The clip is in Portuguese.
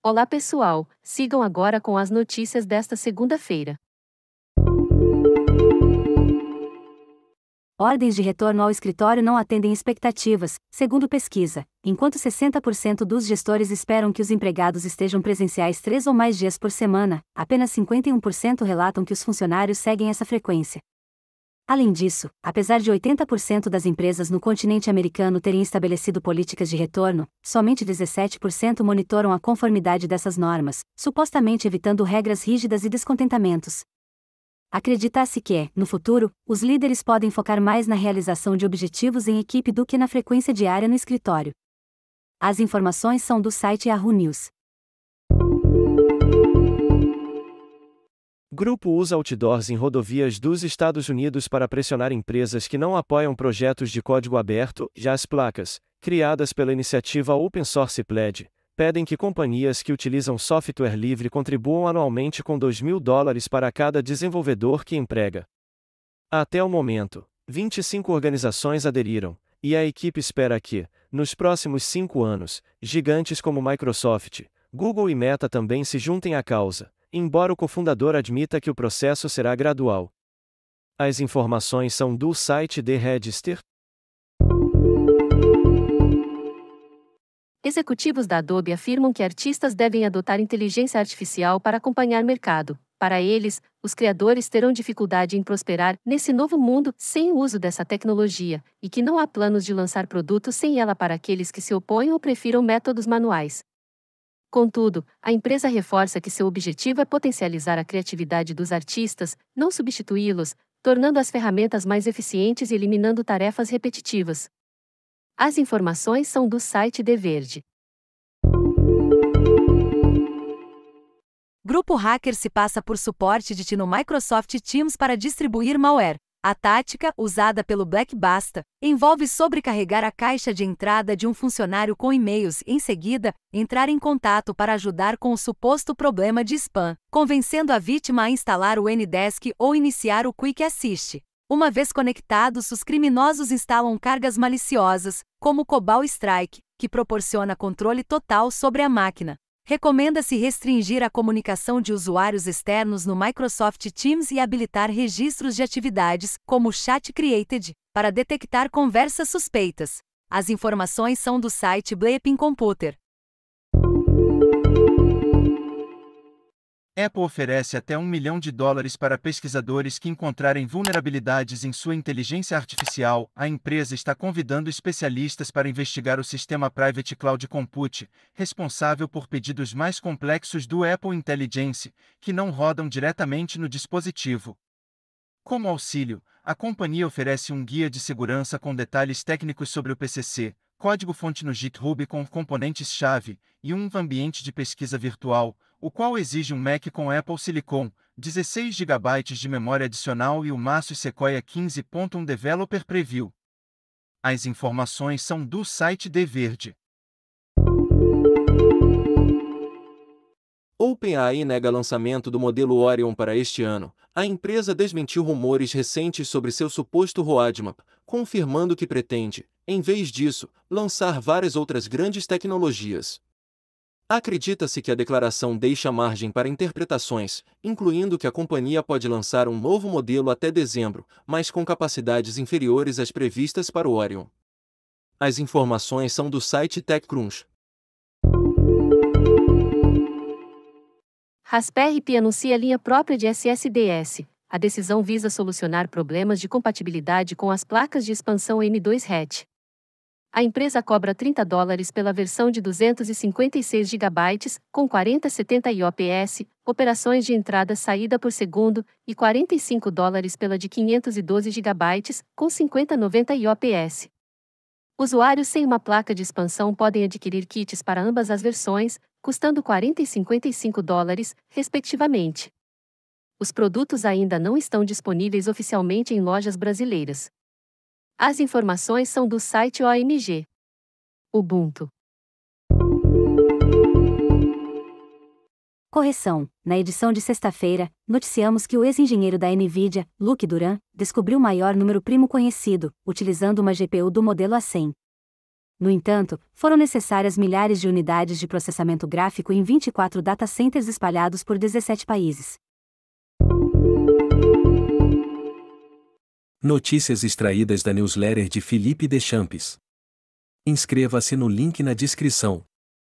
Olá pessoal, sigam agora com as notícias desta segunda-feira. Ordens de retorno ao escritório não atendem expectativas, segundo pesquisa, enquanto 60% dos gestores esperam que os empregados estejam presenciais três ou mais dias por semana, apenas 51% relatam que os funcionários seguem essa frequência. Além disso, apesar de 80% das empresas no continente americano terem estabelecido políticas de retorno, somente 17% monitoram a conformidade dessas normas, supostamente evitando regras rígidas e descontentamentos. Acredita-se que, no futuro, os líderes podem focar mais na realização de objetivos em equipe do que na frequência diária no escritório. As informações são do site Yahoo News. Grupo usa outdoors em rodovias dos Estados Unidos para pressionar empresas que não apoiam projetos de código aberto, já as placas, criadas pela iniciativa Open Source Pledge, pedem que companhias que utilizam software livre contribuam anualmente com 2 mil dólares para cada desenvolvedor que emprega. Até o momento, 25 organizações aderiram, e a equipe espera que, nos próximos cinco anos, gigantes como Microsoft, Google e Meta também se juntem à causa embora o cofundador admita que o processo será gradual. As informações são do site The Register. Executivos da Adobe afirmam que artistas devem adotar inteligência artificial para acompanhar mercado. Para eles, os criadores terão dificuldade em prosperar nesse novo mundo sem o uso dessa tecnologia, e que não há planos de lançar produtos sem ela para aqueles que se opõem ou prefiram métodos manuais. Contudo, a empresa reforça que seu objetivo é potencializar a criatividade dos artistas, não substituí-los, tornando as ferramentas mais eficientes e eliminando tarefas repetitivas. As informações são do site De Verde. Grupo Hacker se passa por suporte de tino Microsoft Teams para distribuir malware. A tática, usada pelo Black Basta, envolve sobrecarregar a caixa de entrada de um funcionário com e-mails e, em seguida, entrar em contato para ajudar com o suposto problema de spam, convencendo a vítima a instalar o Ndesk ou iniciar o Quick Assist. Uma vez conectados, os criminosos instalam cargas maliciosas, como o Cobalt Strike, que proporciona controle total sobre a máquina, Recomenda-se restringir a comunicação de usuários externos no Microsoft Teams e habilitar registros de atividades, como o Chat Created, para detectar conversas suspeitas. As informações são do site Bleeping Computer. Apple oferece até um milhão de dólares para pesquisadores que encontrarem vulnerabilidades em sua inteligência artificial. A empresa está convidando especialistas para investigar o sistema Private Cloud Compute, responsável por pedidos mais complexos do Apple Intelligence, que não rodam diretamente no dispositivo. Como auxílio, a companhia oferece um guia de segurança com detalhes técnicos sobre o PCC, código-fonte no GitHub com componentes-chave, e um ambiente de pesquisa virtual, o qual exige um Mac com Apple Silicon, 16 GB de memória adicional e o Maço Sequoia 15.1 Developer Preview. As informações são do site De Verde. OpenAI nega lançamento do modelo Orion para este ano. A empresa desmentiu rumores recentes sobre seu suposto roadmap, confirmando que pretende, em vez disso, lançar várias outras grandes tecnologias. Acredita-se que a declaração deixa margem para interpretações, incluindo que a companhia pode lançar um novo modelo até dezembro, mas com capacidades inferiores às previstas para o Orion. As informações são do site TechCrunch. Raspberry Pi anuncia linha própria de SSDS. A decisão visa solucionar problemas de compatibilidade com as placas de expansão M2 Hat. A empresa cobra 30 dólares pela versão de 256 GB, com 4070 IOPS, operações de entrada-saída por segundo, e 45 dólares pela de 512 GB, com 5090 IOPS. Usuários sem uma placa de expansão podem adquirir kits para ambas as versões, custando 40 e 55 dólares, respectivamente. Os produtos ainda não estão disponíveis oficialmente em lojas brasileiras. As informações são do site OMG. Ubuntu. Correção: Na edição de sexta-feira, noticiamos que o ex-engenheiro da NVIDIA, Luke Duran, descobriu o maior número primo conhecido, utilizando uma GPU do modelo A100. No entanto, foram necessárias milhares de unidades de processamento gráfico em 24 data centers espalhados por 17 países. Notícias extraídas da newsletter de Felipe Deschamps. Inscreva-se no link na descrição.